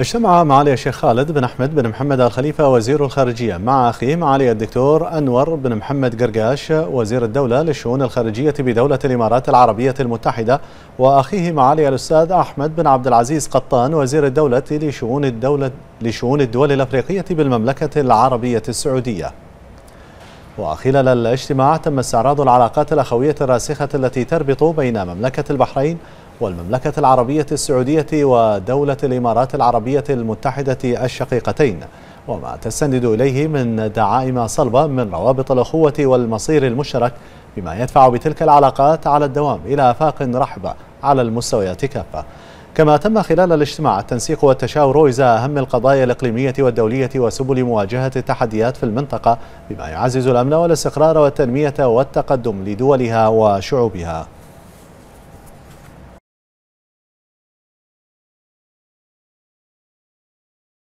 اجتمع معالي الشيخ خالد بن أحمد بن محمد آل خليفة وزير الخارجية مع أخيه معالي الدكتور أنور بن محمد قرقاش وزير الدولة للشؤون الخارجية بدولة الإمارات العربية المتحدة وأخيه معالي الأستاذ أحمد بن عبد العزيز قطان وزير الدولة لشؤون الدولة لشؤون الدول الأفريقية بالمملكة العربية السعودية وخلال الاجتماع تم استعراض العلاقات الأخوية الراسخة التي تربط بين مملكة البحرين والمملكة العربية السعودية ودولة الإمارات العربية المتحدة الشقيقتين وما تستند إليه من دعائم صلبة من روابط الأخوة والمصير المشترك بما يدفع بتلك العلاقات على الدوام إلى آفاق رحبة على المستويات كافة كما تم خلال الاجتماع التنسيق والتشاور إزاء أهم القضايا الإقليمية والدولية وسبل مواجهة التحديات في المنطقة بما يعزز الأمن والاستقرار والتنمية والتقدم لدولها وشعوبها